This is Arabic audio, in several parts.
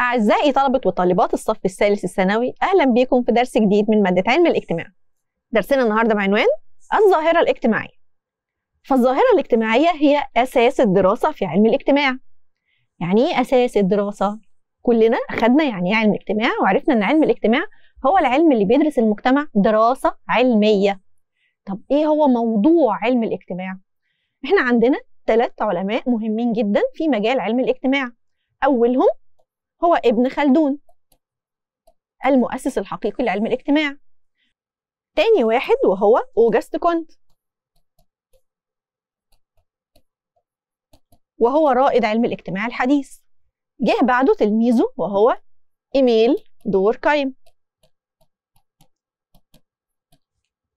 أعزائي طلبة وطالبات الصف الثالث الثانوي أهلا بيكم في درس جديد من مادة علم الاجتماع درسنا النهاردة بعنوان الظاهرة الاجتماعية فالظاهرة الاجتماعية هي أساس الدراسة في علم الاجتماع يعني إيه أساس الدراسة؟ كلنا أخدنا يعني إيه علم اجتماع وعرفنا إن علم الاجتماع هو العلم اللي بيدرس المجتمع دراسة علمية طب إيه هو موضوع علم الاجتماع؟ إحنا عندنا ثلاث علماء مهمين جدا في مجال علم الاجتماع أولهم هو ابن خلدون المؤسس الحقيقي لعلم الاجتماع تاني واحد وهو أوجست كونت وهو رائد علم الاجتماع الحديث جه بعده تلميذه وهو إيميل دوركايم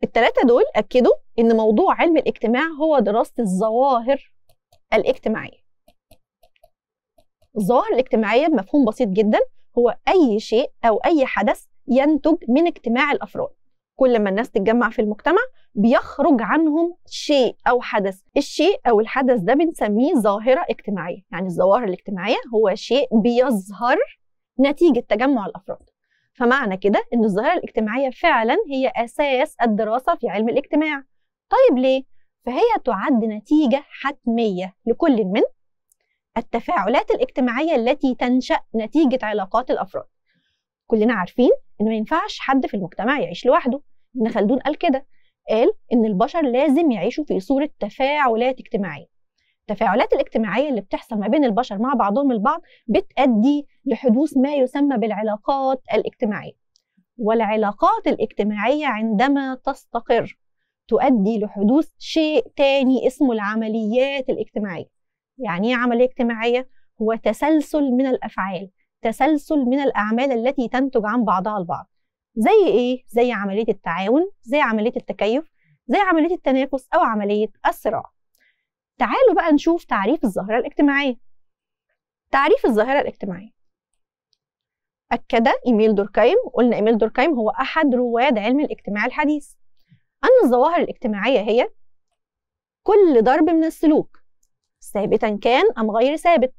التلاتة دول أكدوا إن موضوع علم الاجتماع هو دراسة الظواهر الاجتماعية الظواهر الاجتماعيه بمفهوم بسيط جدا هو اي شيء او اي حدث ينتج من اجتماع الافراد كل ما الناس تتجمع في المجتمع بيخرج عنهم شيء او حدث الشيء او الحدث ده بنسميه ظاهره اجتماعيه يعني الظواهر الاجتماعيه هو شيء بيظهر نتيجه تجمع الافراد فمعنى كده ان الظاهره الاجتماعيه فعلا هي اساس الدراسه في علم الاجتماع طيب ليه فهي تعد نتيجه حتميه لكل من التفاعلات الاجتماعية التي تنشأ نتيجة علاقات الأفراد كلنا عارفين إن ما ينفعش حد في المجتمع يعيش لوحده ابن خلدون قال كده قال إن البشر لازم يعيشوا في صورة تفاعلات اجتماعية التفاعلات الاجتماعية اللي بتحصل ما بين البشر مع بعضهم البعض بتأدي لحدوث ما يسمى بالعلاقات الاجتماعية والعلاقات الاجتماعية عندما تستقر تؤدي لحدوث شيء تاني اسمه العمليات الاجتماعية يعني ايه عمليه اجتماعيه هو تسلسل من الافعال تسلسل من الاعمال التي تنتج عن بعضها البعض زي ايه زي عمليه التعاون زي عمليه التكيف زي عمليه التنافس او عمليه الصراع تعالوا بقى نشوف تعريف الظاهره الاجتماعيه تعريف الظاهره الاجتماعيه اكد ايميل دوركايم قلنا ايميل دوركايم هو احد رواد علم الاجتماع الحديث ان الظواهر الاجتماعيه هي كل ضرب من السلوك ثابتا كان أم غير ثابت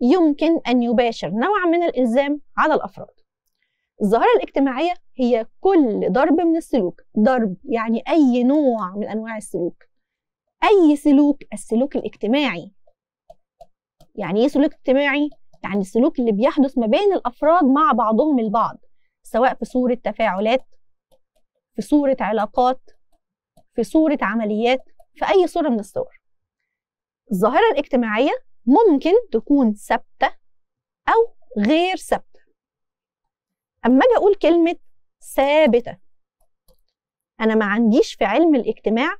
يمكن أن يباشر نوع من الإلزام على الأفراد الظاهرة الاجتماعية هي كل ضرب من السلوك ضرب يعني أي نوع من أنواع السلوك أي سلوك السلوك الاجتماعي يعني إيه سلوك اجتماعي؟ يعني السلوك اللي بيحدث ما بين الأفراد مع بعضهم البعض سواء في صورة تفاعلات في صورة علاقات في صورة عمليات في أي صورة من الصور الظاهرة الاجتماعية ممكن تكون ثابتة أو غير ثابتة أما أجي أقول كلمة ثابتة أنا ما عنديش في علم الاجتماع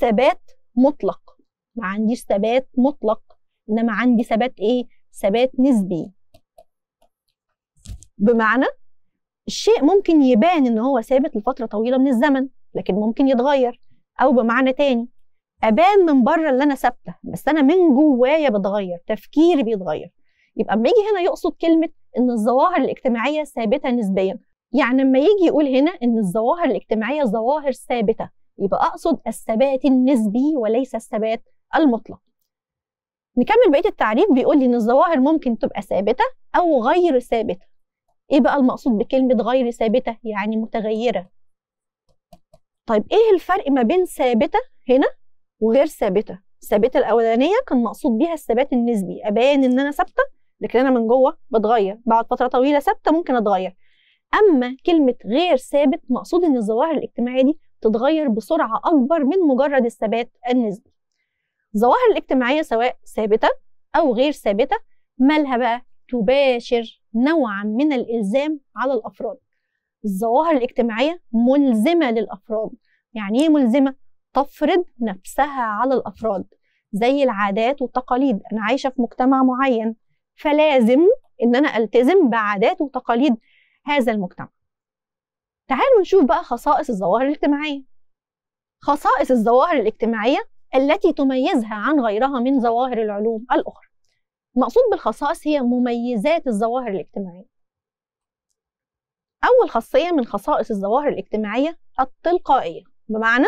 ثبات مطلق ما عنديش ثبات مطلق إنما عندي ثبات إيه؟ ثبات نسبي بمعنى الشيء ممكن يبان إن هو ثابت لفترة طويلة من الزمن لكن ممكن يتغير أو بمعنى تاني ابان من بره اللي انا ثابته بس انا من جوايا بتغير تفكيري بيتغير يبقى اما يجي هنا يقصد كلمه ان الظواهر الاجتماعيه ثابته نسبيا يعني لما يجي يقول هنا ان الظواهر الاجتماعيه ظواهر ثابته يبقى اقصد الثبات النسبي وليس الثبات المطلق نكمل بقيه التعريف بيقول لي ان الظواهر ممكن تبقى ثابته او غير ثابته ايه بقى المقصود بكلمه غير ثابته يعني متغيره طيب ايه الفرق ما بين ثابته هنا وغير ثابته الثابته الاولانيه كان مقصود بيها الثبات النسبي ابين ان انا ثابته لكن انا من جوه بتغير بعد فتره طويله ثابته ممكن اتغير اما كلمه غير ثابت مقصود ان الظواهر الاجتماعيه دي تتغير بسرعه اكبر من مجرد الثبات النسبي الظواهر الاجتماعيه سواء ثابته او غير ثابته مالها بقى تباشر نوعا من الالزام على الافراد الظواهر الاجتماعيه ملزمه للافراد يعني ايه ملزمه تفرض نفسها على الافراد زي العادات والتقاليد انا عايشه في مجتمع معين فلازم ان انا التزم بعادات وتقاليد هذا المجتمع تعالوا نشوف بقى خصائص الظواهر الاجتماعيه خصائص الظواهر الاجتماعيه التي تميزها عن غيرها من ظواهر العلوم الاخرى المقصود بالخصائص هي مميزات الظواهر الاجتماعيه اول خاصيه من خصائص الظواهر الاجتماعيه التلقائيه بمعنى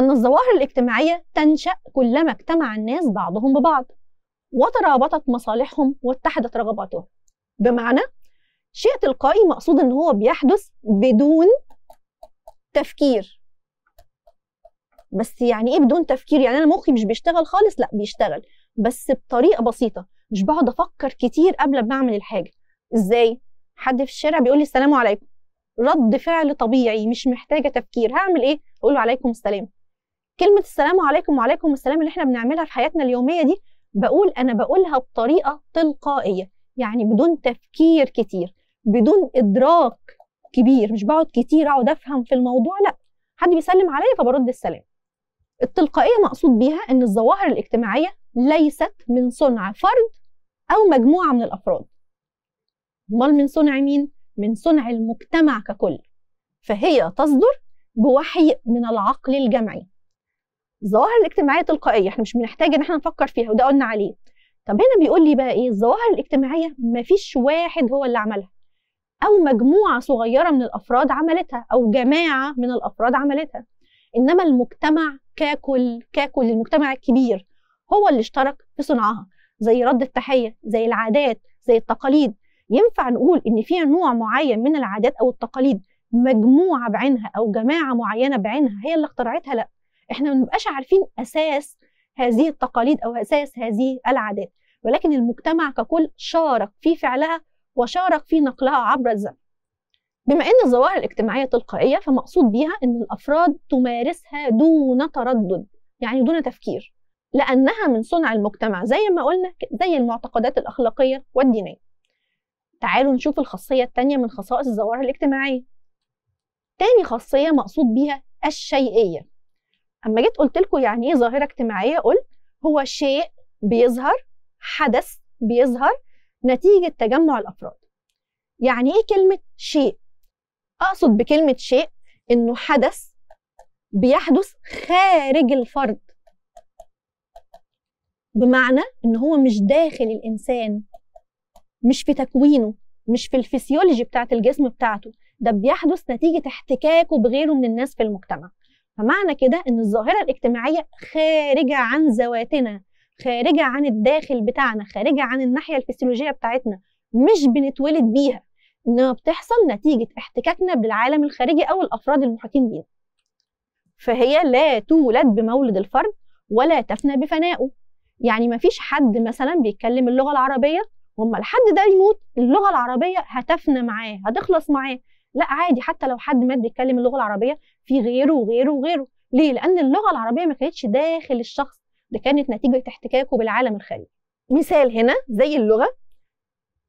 أن الظواهر الاجتماعية تنشأ كلما اجتمع الناس بعضهم ببعض وترابطت مصالحهم واتحدت رغباتهم بمعنى شيء تلقائي مقصود ان هو بيحدث بدون تفكير بس يعني ايه بدون تفكير يعني انا مخي مش بيشتغل خالص لا بيشتغل بس بطريقه بسيطه مش بقعد افكر كتير قبل ما اعمل الحاجه ازاي حد في الشارع بيقول لي السلام عليكم رد فعل طبيعي مش محتاجه تفكير هعمل ايه اقول له عليكم السلام كلمه السلام عليكم وعليكم السلام اللي احنا بنعملها في حياتنا اليوميه دي بقول انا بقولها بطريقه تلقائيه يعني بدون تفكير كتير بدون ادراك كبير مش بقعد كتير اقعد افهم في الموضوع لا حد بيسلم عليا فبرد السلام التلقائيه مقصود بيها ان الظواهر الاجتماعيه ليست من صنع فرد او مجموعه من الافراد امال من صنع مين من صنع المجتمع ككل فهي تصدر بوحي من العقل الجمعي الظواهر الاجتماعيه تلقائيه احنا مش بنحتاج ان احنا نفكر فيها وده قلنا عليه طب هنا بيقول لي بقى ايه الظواهر الاجتماعيه مفيش واحد هو اللي عملها او مجموعه صغيره من الافراد عملتها او جماعه من الافراد عملتها انما المجتمع ككل ككل المجتمع الكبير هو اللي اشترك في صنعها زي رد التحيه زي العادات زي التقاليد ينفع نقول ان في نوع معين من العادات او التقاليد مجموعه بعينها او جماعه معينه بعينها هي اللي اخترعتها لا احنا ما بنبقاش عارفين اساس هذه التقاليد او اساس هذه العادات ولكن المجتمع ككل شارك في فعلها وشارك في نقلها عبر الزمن بما ان الظواهر الاجتماعيه تلقائيه فمقصود بيها ان الافراد تمارسها دون تردد يعني دون تفكير لانها من صنع المجتمع زي ما قلنا زي المعتقدات الاخلاقيه والدينيه تعالوا نشوف الخاصيه الثانيه من خصائص الظواهر الاجتماعيه تاني خاصيه مقصود بيها الشيئيه اما جيت قلت لكم يعني ايه ظاهره اجتماعيه قلت هو شيء بيظهر حدث بيظهر نتيجه تجمع الافراد يعني ايه كلمه شيء اقصد بكلمه شيء انه حدث بيحدث خارج الفرد بمعنى ان هو مش داخل الانسان مش في تكوينه مش في الفسيولوجي بتاعه الجسم بتاعته ده بيحدث نتيجه احتكاكه بغيره من الناس في المجتمع فمعنى كده ان الظاهره الاجتماعيه خارجه عن ذواتنا خارجه عن الداخل بتاعنا خارجه عن الناحيه الفسيولوجيه بتاعتنا مش بنتولد بيها انما بتحصل نتيجه احتكاكنا بالعالم الخارجي او الافراد المحيطين بينا فهي لا تولد بمولد الفرد ولا تفنى بفنائه يعني ما فيش حد مثلا بيتكلم اللغه العربيه وما الحد ده يموت اللغه العربيه هتفنى معاه هتخلص معاه لا عادي حتى لو حد مات بيتكلم اللغه العربيه في غيره وغيره وغيره ليه لان اللغه العربيه ما كانتش داخل الشخص ده كانت نتيجه احتكاكه بالعالم الخارجي مثال هنا زي اللغه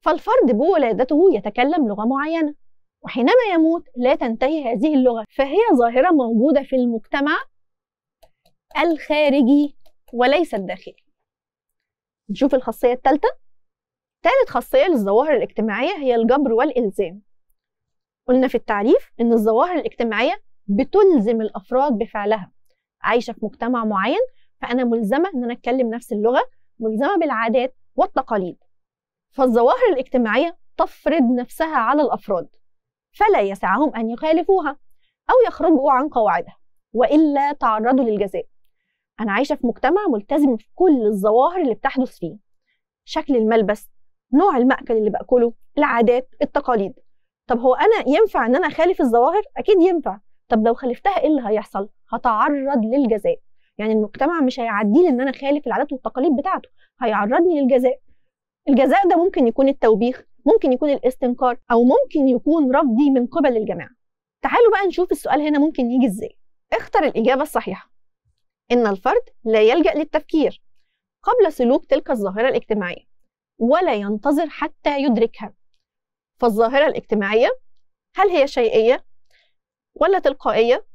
فالفرد بولادته يتكلم لغه معينه وحينما يموت لا تنتهي هذه اللغه فهي ظاهره موجوده في المجتمع الخارجي وليس الداخلي نشوف الخاصيه الثالثه ثالث خاصيه للظواهر الاجتماعيه هي الجبر والالزام قلنا في التعريف ان الظواهر الاجتماعيه بتلزم الافراد بفعلها عايشه في مجتمع معين فانا ملزمه ان انا اتكلم نفس اللغه ملزمه بالعادات والتقاليد فالظواهر الاجتماعيه تفرض نفسها على الافراد فلا يسعهم ان يخالفوها او يخرجوا عن قواعدها والا تعرضوا للجزاء انا عايشه في مجتمع ملتزم في كل الظواهر اللي بتحدث فيه شكل الملبس نوع المأكل اللي باكله العادات التقاليد طب هو انا ينفع ان انا اخالف الظواهر اكيد ينفع طب لو خالفتها ايه اللي هيحصل هتعرض للجزاء يعني المجتمع مش هيعديه ان انا اخالف العادات والتقاليد بتاعته هيعرضني للجزاء الجزاء ده ممكن يكون التوبيخ ممكن يكون الاستنكار او ممكن يكون رفضي من قبل الجماعه تعالوا بقى نشوف السؤال هنا ممكن يجي ازاي اختر الاجابه الصحيحه ان الفرد لا يلجا للتفكير قبل سلوك تلك الظاهره الاجتماعيه ولا ينتظر حتى يدركها فالظاهرة الاجتماعية هل هي شيئية ولا تلقائية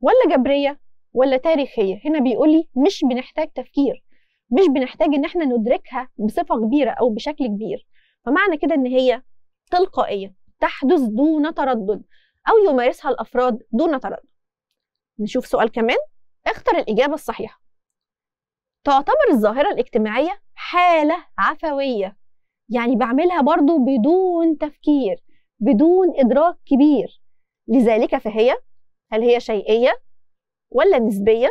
ولا جبرية ولا تاريخية هنا بيقول لي مش بنحتاج تفكير مش بنحتاج ان احنا ندركها بصفة كبيرة او بشكل كبير فمعنى كده ان هي تلقائية تحدث دون تردد او يمارسها الافراد دون تردد نشوف سؤال كمان اختر الإجابة الصحيحة تعتبر الظاهرة الاجتماعية حالة عفوية يعني بعملها برضو بدون تفكير بدون إدراك كبير لذلك فهي هل هي شيئية ولا نسبية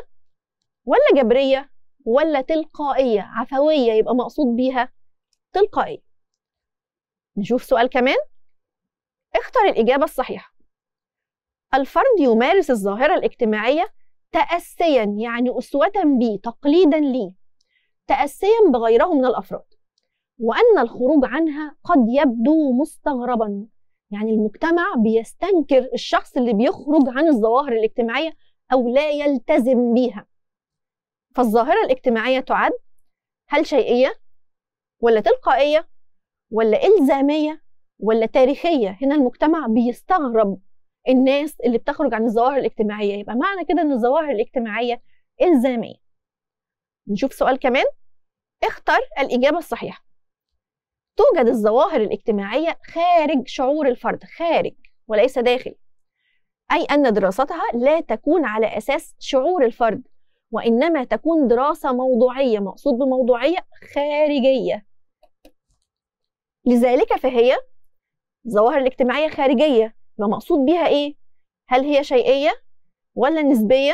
ولا جبرية ولا تلقائية عفوية يبقى مقصود بيها تلقائية نشوف سؤال كمان اختر الإجابة الصحيحة الفرد يمارس الظاهرة الاجتماعية تأسيا يعني أسوة بي تقليدا ليه تأسيا بغيره من الأفراد وأن الخروج عنها قد يبدو مستغربا يعني المجتمع بيستنكر الشخص اللي بيخرج عن الظواهر الاجتماعية أو لا يلتزم بيها فالظاهرة الاجتماعية تعد هل شيئية ولا تلقائية ولا إلزامية ولا تاريخية هنا المجتمع بيستغرب الناس اللي بتخرج عن الظواهر الاجتماعية يبقى معنى كده إن الظواهر الاجتماعية إلزامية نشوف سؤال كمان اختر الإجابة الصحيحة توجد الظواهر الاجتماعية خارج شعور الفرد خارج وليس داخل أي أن دراستها لا تكون على أساس شعور الفرد وإنما تكون دراسة موضوعية مقصود بموضوعية خارجية لذلك فهي الظواهر الاجتماعية خارجية ما مقصود بها إيه؟ هل هي شيئية ولا نسبية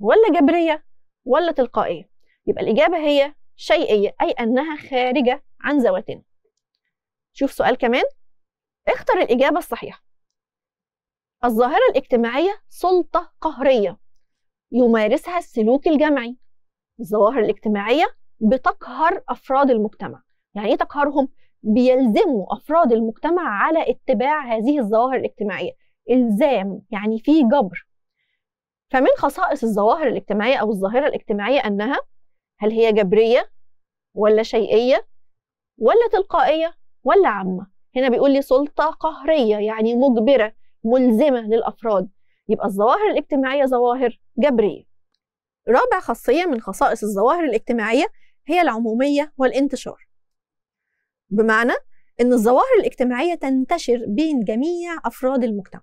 ولا جبرية ولا تلقائية؟ يبقى الإجابة هي شيئية أي أنها خارجة عن ذواتنا شوف سؤال كمان اختر الإجابة الصحيحة الظاهرة الاجتماعية سلطة قهرية يمارسها السلوك الجمعي الظواهر الاجتماعية بتقهر أفراد المجتمع يعني إيه تقهرهم؟ بيلزموا أفراد المجتمع على اتباع هذه الظواهر الاجتماعية إلزام يعني في جبر فمن خصائص الظواهر الاجتماعية أو الظاهرة الاجتماعية أنها هل هي جبرية ولا شيئية ولا تلقائية ولا عامة هنا بيقول لي سلطة قهرية يعني مجبرة ملزمة للأفراد يبقى الظواهر الاجتماعية ظواهر جبرية رابع خاصية من خصائص الظواهر الاجتماعية هي العمومية والانتشار بمعنى إن الظواهر الاجتماعية تنتشر بين جميع أفراد المجتمع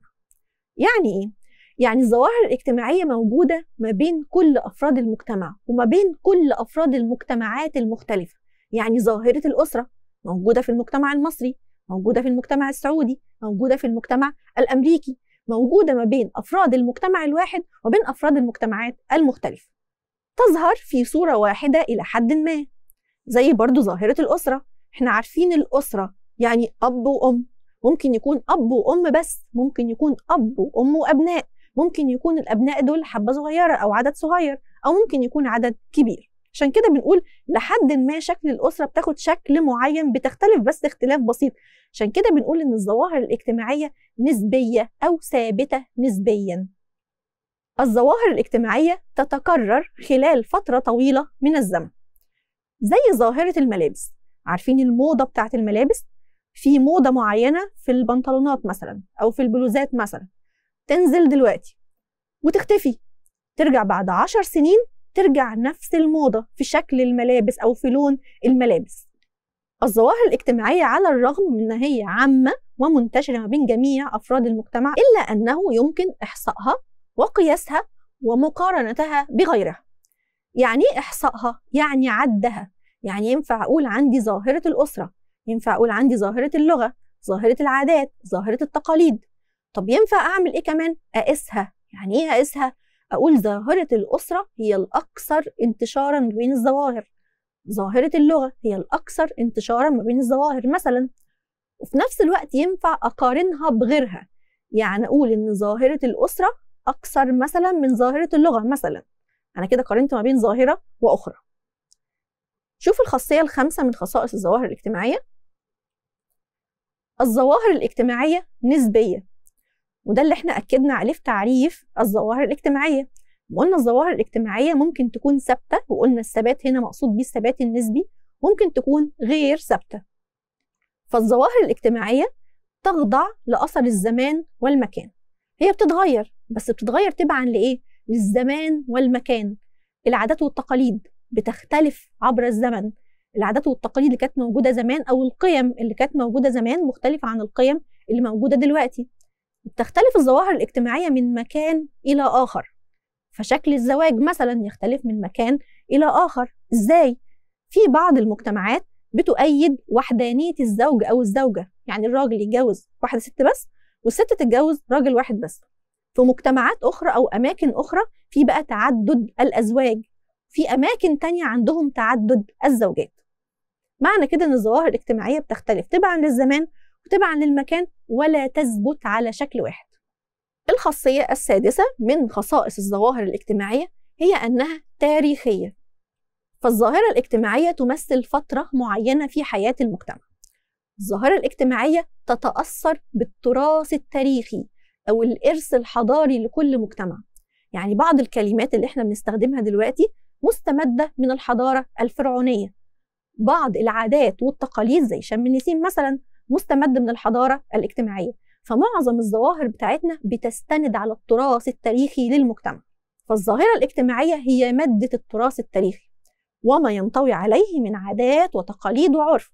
يعني إيه؟ يعني الظواهر الاجتماعية موجودة ما بين كل أفراد المجتمع وما بين كل أفراد المجتمعات المختلفة يعني ظاهرة الأسرة موجوده في المجتمع المصري موجوده في المجتمع السعودي موجوده في المجتمع الامريكي موجوده ما بين افراد المجتمع الواحد وبين افراد المجتمعات المختلفه تظهر في صوره واحده الى حد ما زي برضو ظاهره الاسره احنا عارفين الاسره يعني اب وام ممكن يكون اب وام بس ممكن يكون اب وام وابناء ممكن يكون الابناء دول حبه صغيره او عدد صغير او ممكن يكون عدد كبير عشان كده بنقول لحد ما شكل الاسره بتاخد شكل معين بتختلف بس اختلاف بسيط عشان كده بنقول ان الظواهر الاجتماعيه نسبيه او ثابته نسبيا الظواهر الاجتماعيه تتكرر خلال فتره طويله من الزمن زي ظاهره الملابس عارفين الموضه بتاعه الملابس في موضه معينه في البنطلونات مثلا او في البلوزات مثلا تنزل دلوقتي وتختفي ترجع بعد عشر سنين ترجع نفس الموضة في شكل الملابس أو في لون الملابس الظواهر الاجتماعية على الرغم من أن هي عامة ومنتشرة ما بين جميع أفراد المجتمع إلا أنه يمكن إحصائها وقياسها ومقارنتها بغيرها يعني إيه إحصائها؟ يعني عدها يعني ينفع أقول عندي ظاهرة الأسرة ينفع أقول عندي ظاهرة اللغة ظاهرة العادات ظاهرة التقاليد طب ينفع أعمل إيه كمان؟ أقيسها يعني إيه أقيسها؟ أقول ظاهرة الأسرة هي الأكثر انتشارا ما بين الظواهر ظاهرة اللغة هي الأكثر انتشارا ما بين الظواهر مثلا وفي نفس الوقت ينفع أقارنها بغيرها يعني أقول إن ظاهرة الأسرة أكثر مثلا من ظاهرة اللغة مثلا أنا كده قارنت ما بين ظاهرة وأخرى شوف الخاصية الخامسة من خصائص الظواهر الاجتماعية الظواهر الاجتماعية نسبية وده اللي احنا اكدنا عليه في تعريف الظواهر الاجتماعيه وقلنا الظواهر الاجتماعيه ممكن تكون ثابته وقلنا الثبات هنا مقصود بيه الثبات النسبي ممكن تكون غير ثابته فالظواهر الاجتماعيه تخضع لاثر الزمان والمكان هي بتتغير بس بتتغير تبعا لايه للزمان والمكان العادات والتقاليد بتختلف عبر الزمن العادات والتقاليد اللي كانت موجوده زمان او القيم اللي كانت موجوده زمان مختلفه عن القيم اللي موجوده دلوقتي بتختلف الظواهر الاجتماعية من مكان إلى آخر فشكل الزواج مثلا يختلف من مكان إلى آخر إزاي؟ في بعض المجتمعات بتؤيد وحدانية الزوج أو الزوجة يعني الراجل يتجوز واحدة ست بس والست تتجوز راجل واحد بس في مجتمعات أخرى أو أماكن أخرى في بقى تعدد الأزواج في أماكن تانية عندهم تعدد الزوجات معنى كده إن الظواهر الاجتماعية بتختلف تبعا للزمان وتبعا للمكان ولا تثبت على شكل واحد الخاصية السادسة من خصائص الظواهر الاجتماعية هي أنها تاريخية فالظاهرة الاجتماعية تمثل فترة معينة في حياة المجتمع الظاهرة الاجتماعية تتأثر بالتراث التاريخي أو الإرث الحضاري لكل مجتمع يعني بعض الكلمات اللي احنا بنستخدمها دلوقتي مستمدة من الحضارة الفرعونية بعض العادات والتقاليد زي شم النسيم مثلا مستمد من الحضاره الاجتماعيه فمعظم الظواهر بتاعتنا بتستند على التراث التاريخي للمجتمع فالظاهره الاجتماعيه هي ماده التراث التاريخي وما ينطوي عليه من عادات وتقاليد وعرف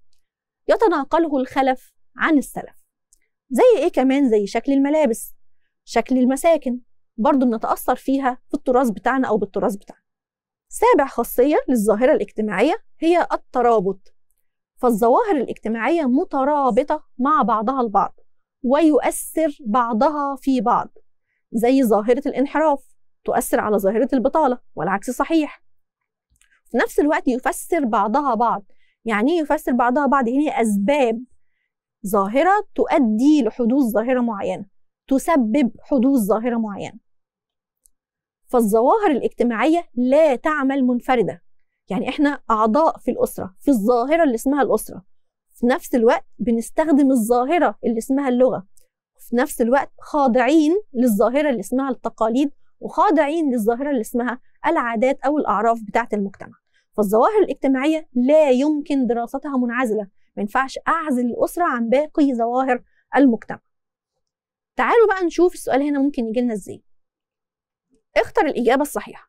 يتناقله الخلف عن السلف زي ايه كمان زي شكل الملابس شكل المساكن برضه بنتاثر فيها في التراث بتاعنا او بالتراث بتاعنا سابع خاصيه للظاهره الاجتماعيه هي الترابط فالظواهر الاجتماعية مترابطة مع بعضها البعض ويؤثر بعضها في بعض زي ظاهرة الانحراف تؤثر على ظاهرة البطالة والعكس صحيح في نفس الوقت يفسر بعضها بعض يعني إيه يفسر بعضها بعض هي يعني أسباب ظاهرة تؤدي لحدوث ظاهرة معينة تسبب حدوث ظاهرة معينة فالظواهر الاجتماعية لا تعمل منفردة يعني احنا اعضاء في الاسره في الظاهره اللي اسمها الاسره في نفس الوقت بنستخدم الظاهره اللي اسمها اللغه في نفس الوقت خاضعين للظاهره اللي اسمها التقاليد وخاضعين للظاهره اللي اسمها العادات او الاعراف بتاعه المجتمع فالظواهر الاجتماعيه لا يمكن دراستها منعزله ما ينفعش اعزل الاسره عن باقي ظواهر المجتمع تعالوا بقى نشوف السؤال هنا ممكن يجي لنا ازاي اختر الاجابه الصحيحه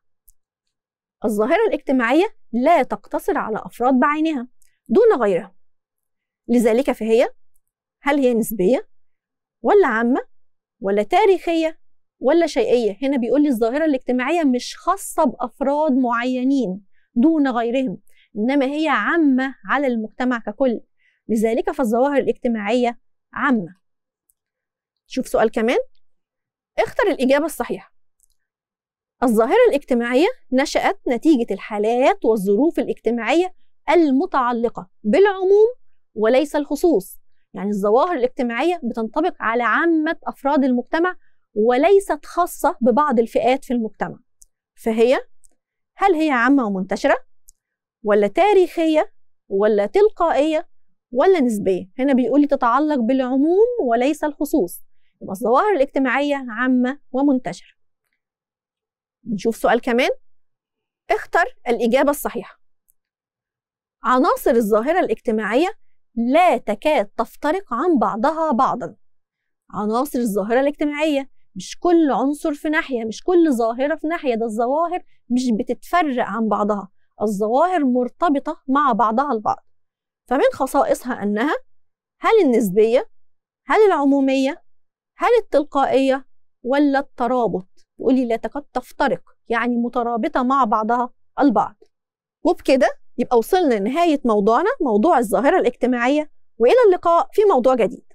الظاهرة الاجتماعية لا تقتصر على أفراد بعينها دون غيرها لذلك فهي هل هي نسبية ولا عامة ولا تاريخية ولا شيئية هنا بيقول لي الظاهرة الاجتماعية مش خاصة بأفراد معينين دون غيرهم إنما هي عامة على المجتمع ككل لذلك فالظواهر الاجتماعية عامة شوف سؤال كمان اختر الإجابة الصحيحة الظاهرة الاجتماعية نشأت نتيجة الحالات والظروف الاجتماعية المتعلقة بالعموم وليس الخصوص يعني الظواهر الاجتماعية بتنطبق على عامة أفراد المجتمع وليست خاصة ببعض الفئات في المجتمع فهي هل هي عامة ومنتشرة ولا تاريخية ولا تلقائية ولا نسبية هنا بيقول تتعلق بالعموم وليس الخصوص يبقى الظواهر الاجتماعية عامة ومنتشرة نشوف سؤال كمان اختر الإجابة الصحيحة عناصر الظاهرة الاجتماعية لا تكاد تفترق عن بعضها بعضا عناصر الظاهرة الاجتماعية مش كل عنصر في ناحية مش كل ظاهرة في ناحية ده الظواهر مش بتتفرق عن بعضها الظواهر مرتبطة مع بعضها البعض فمن خصائصها أنها هل النسبية هل العمومية هل التلقائية ولا الترابط وقولي لا تكاد تفترق يعني مترابطة مع بعضها البعض وبكده يبقى وصلنا لنهاية موضوعنا موضوع الظاهرة الاجتماعية وإلى اللقاء في موضوع جديد